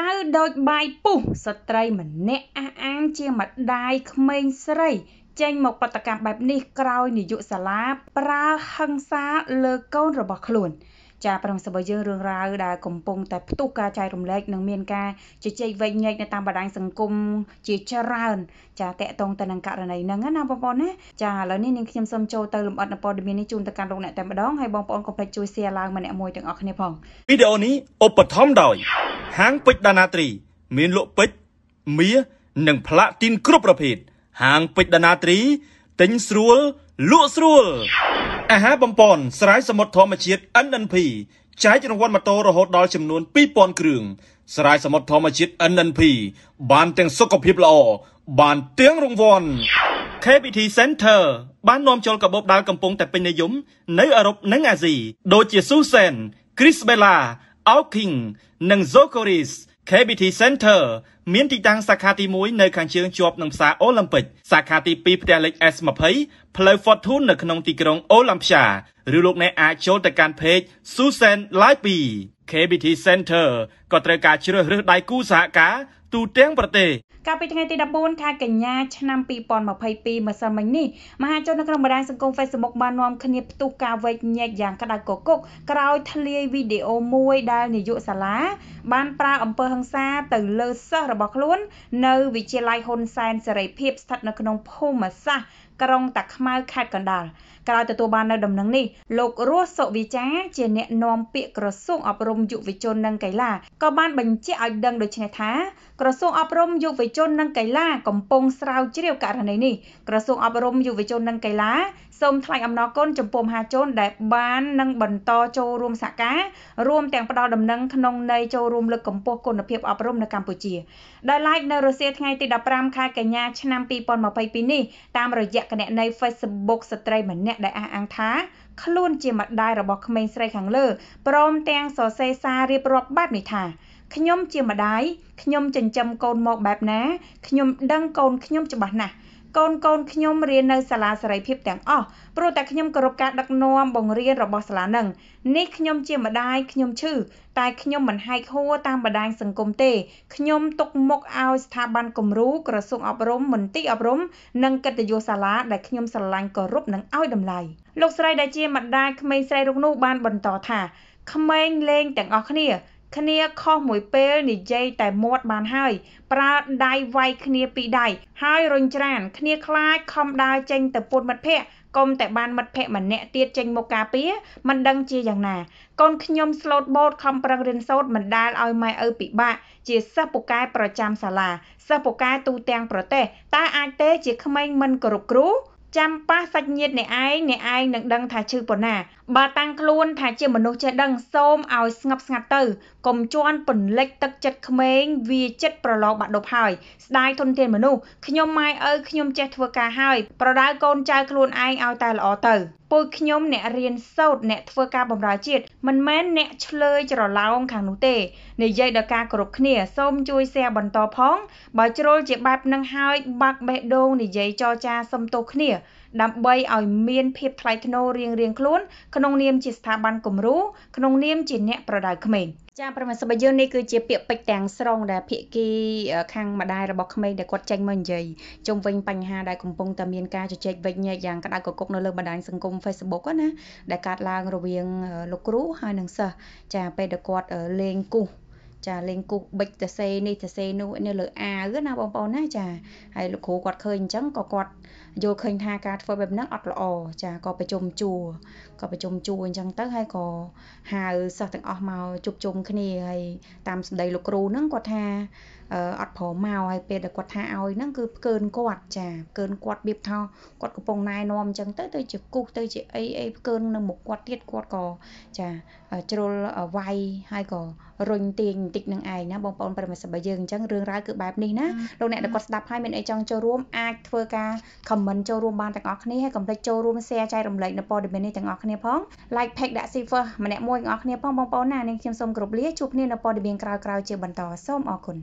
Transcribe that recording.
ដៅដោយបាយពុះស្ត្រីម្នាក់អះអាងជាម្ដាយក្មេងស្រី ចេញមកបដកម្មបែបនេះក្រោយនាយកសាលាប្រើហិង្សាលើកូនរបស់ខ្លួនចាប្រុងសបើយើងរឿងរ៉ាវដែលកំពុងតែផ្ទុះការចែករំលែកនិងមានការជជែកវែកញែកនៅតាមបណ្ដាញសង្គមជាច្រើនចាតកតងទៅនឹងករណីហ្នឹងណាបងប្អូនណាចាឥឡូវនេះនាងខ្ញុំសូមចូលទៅលំអិតនៅព័ត៌មាននេះជូនទៅកាន់លោកអ្នកតែម្ដងហើយបងប្អូនកុំភ្លេចជួយ share ឡើងម្នាក់មួយទាំងអស់គ្នាផងវីដេអូនេះឧបត្ថម្ភដោយហាងពេជ្រដាណាត្រីមានលក់ពេជ្រមាសនិងផ្លាទីនគ្រប់ប្រភេទហាងពេជ្រដាណាត្រីទិញស្រួលលក់ស្រួលអាហារបំពន់ស្រ័យសមុទ្រធម្មជាតិ NNP ចែករង្វាន់ម៉ូតូរហូតដល់ចំនួន2000គ្រឿងស្រ័យសមុទ្រធម្មជាតិ NNP បានទាំងសុខភាពល្អបានទាំងរង្វាន់ KPT Center បាននាំចូលកាបូបដាល់កំពុង តែពេញនិយមនៅអឺរ៉ុបនិងអាស៊ីដូចជា Susan, Crisbella Aoking និង Zokoris KBT Center មានទីតាំងសាខាទី1នៅខាងជើងជាប់នឹងផ្សារអូឡ িম ពិកសាខាទី2ផ្ទះលេខ S20 ផ្លូវ Fortune នៅក្នុងទីក្រុងអូឡ িম ផ្សាឬលោកអ្នកអាចចូលទៅកាន់ page Susan Live 2 KBT Center ក៏ត្រូវការជ្រើសរើសដៃគូសហការទូទាំងប្រទេសកាលពីថ្ងៃទី14ខែកញ្ញាឆ្នាំ2022ម្សិលមិញនេះមហាជននៅក្នុងបណ្ដាញសង្គម Facebook បាននាំគ្នាផ្ទុះការវែកញែកយ៉ាងក្តៅគគុកក្រោយធ្លាយវីដេអូមួយដែលនាយកសាលាបានប្រើអំពើហិង្សាទៅលើសិស្សរបស់ខ្លួន នៅវិទ្យាល័យហ៊ុនសែនសេរីភាពស្ថិតនៅក្នុងភូមិសាស្ត្រក្រុងតាខ្មៅខេត្តកណ្ដាលក្រោយទទួលបាននៅដំណឹងនេះលោករស់សុវិចា ជាអ្នកនាំពាក្យក្រសួងអប់រំយុវជននិងកីឡាក៏បានបញ្ជាក់ឲ្យដឹងដូចនេះថាក្រសួងអប់រំយុវជននិងកីឡាកំពុងស្រាវជ្រាវករណីនេះក្រសួងអប់រំយុវជននិងកីឡាសូមថ្លែងអំណរគុណចំពោះមហាជនដែលបាននឹងបន្តចូលរួមសហការរួមទាំងផ្ដល់ដំណឹងក្នុងន័យចូលរួមលើកកម្ពស់គុណភាពអប់រំនៅកម្ពុជាដោយឡែកនៅរសៀលថ្ងៃទី15ខែកញ្ញាឆ្នាំ2022នេះតាមរយៈគណនី Facebook ស្ត្រីម្នាក់ដែលអះអាងថាខ្លួនជាម្ដាយរបស់ក្មេងស្រីខាងលើព្រមទាំងសរសេរសាររៀបរាប់បែបនេះថាខ្ញុំជាម្ដាយខ្ញុំចិញ្ចឹមកូនមកបែបណាខ្ញុំដឹងកូនខ្ញុំច្បាស់ណាស់កូនកូនខ្ញុំរៀននៅសាលាសេរីភាពទាំងអស់ព្រោះតែខ្ញុំគោរពការដឹកនាំបង្រៀនរបស់សាលានឹងនេះខ្ញុំជាម្ដាយខ្ញុំឈឺតែខ្ញុំមិនហែកហួរតាមបណ្ដាញសង្គមទេខ្ញុំទុកមុខឲ្យស្ថាប័នគំរូក្រសួងអប់រំមន្ទីរអប់រំនិងកិត្តិយសសាលាដែលខ្ញុំស្រឡាញ់គោរពនិងឲ្យតម្លៃលោកស្រីដែលជាម្ដាយក្មេងស្រីរូបនោះបានបន្តថាក្មេងលេងទាំងអស់គ្នាគ្នាខុសមួយពេល និយាយតែមាត់បានហើយប្រើដៃវាយគ្នាពីរដៃហើយរុញច្រានគ្នាខ្លាចខំដើរចេញទៅពួនមិត្តភ័ក្តិកុំតែបានមិត្តភ័ក្តិម្នាក់ទៀតចេញមកការពារមិនដឹងជាយ៉ាងណាកូនខ្ញុំស្លូតបូតខំប្រឹងរៀនសូត្រមិនដាលឲ្យម៉ែឪពិបាកជាសិស្សពូកែប្រចាំសាលាសិស្សពូកែទូទាំងប្រទេសតើអាចទេជាក្មេងមិនគោរពគ្រូចាំប៉ះសាច់ញាតិអ្នកឯងអ្នកឯងនឹងដឹងថាឈឺប៉ុណ្ណាបើតាំងខ្លួនថាជាមនុស្សចេះដឹងសូមឲ្យស្ងប់ស្ងាត់ទៅកុំជន់ពន្លិចទឹកចិត្តក្មេងវាចិត្តប្រឡងបាក់ដប់ហើយស្ដាយធនធានមនុស្សខ្ញុំម៉ែឪខ្ញុំចេះធ្វើការហើយ ប្រដៅកូនចៅខ្លួនឯងឲ្យតែល្អទៅពួកខ្ញុំអ្នករៀនសូត្រអ្នកធ្វើការបម្រើជាតិមិនមែនអ្នកឆ្លើយច្រឡោងខាងនោះទេ និយាយដល់ការគោរពគ្នាសូមជួយ share បន្តផង បើជ្រុលជាបែបនឹងហើយ បាក់បេះដូងនិយាយចរចាសុំទោសគ្នាដើម្បីឲ្យមានភាពថ្លៃថ្នូររៀងៗខ្លួនក្នុងនាមជាស្ថាប័នគំរូក្នុងនាមជាអ្នកប្រដៅក្មេងចាប្រមាសរបស់យើងនេះគឺជាពាក្យពេចន៍ទាំងស្រុងដែលភាគីខាងម្ដាយរបស់ក្មេងដែលគាត់ចេញមកនិយាយជុំវិញបញ្ហាដែលកំពុងតែមានការជជែកវិញយ៉ាងក្តៅកគុកនៅលើបណ្ដាញសង្គម Facebook ណាដែលកាត់ឡើងរវាងលោកគ្រូហើយនិងសិស្សចាពេលដែលគាត់លេងគូសចាលេងគូសបិចសរសេរនេះសរសេរនោះនៅលើអាវណាបងប្អូនណា ចាហើយលោកគ្រូគាត់ឃើញអញ្ចឹងក៏គាត់យល់ឃើញថាការធ្វើបែបហ្នឹងអត់ល្អចាក៏ប្រជុំជួក៏ប្រជុំជួអញ្ចឹងទៅហើយក៏ហៅសិស្សទាំងអស់មកជប់ជុំគ្នាហើយតាមសម្ដីលោកគ្រូហ្នឹងគាត់ថាអត់ព្រមមកហើយពេលដែលគាត់ថាឲ្យហ្នឹងគឺផ្កើនគាត់ចាផ្កើនគាត់បៀបថាគាត់កំពុងណែនាំអញ្ចឹងទៅទៅជាគូសទៅជាអីអីផ្កើននៅមុខគាត់ទៀតគាត់ក៏ចាជ្រុលវាយហើយក៏រុញទាញបន្តិចនឹងឯងណាបងប្អូនប្រិមត្តសបីយើងអញ្ចឹងរឿងរ៉ាវគឺបែបនេះណាលោកអ្នកដែលគាត់ស្ដាប់ហើយមានអីចង់ចូលរួមអាចធ្វើការ comment ចូលរួមបានទាំងអស់គ្នាហើយកុំភ្លេចចូលរួម share ចែករំលែកនៅព័ត៌មាននេះទាំងអស់គ្នាផង like page ដាក់ cipher ម្នាក់មួយទាំងអស់គ្នាផងបងប្អូនណានាងខ្ញុំសូមគោរពលាជួបគ្នានៅព័ត៌មានក្រោយៗជាបន្តសូមអរគុណ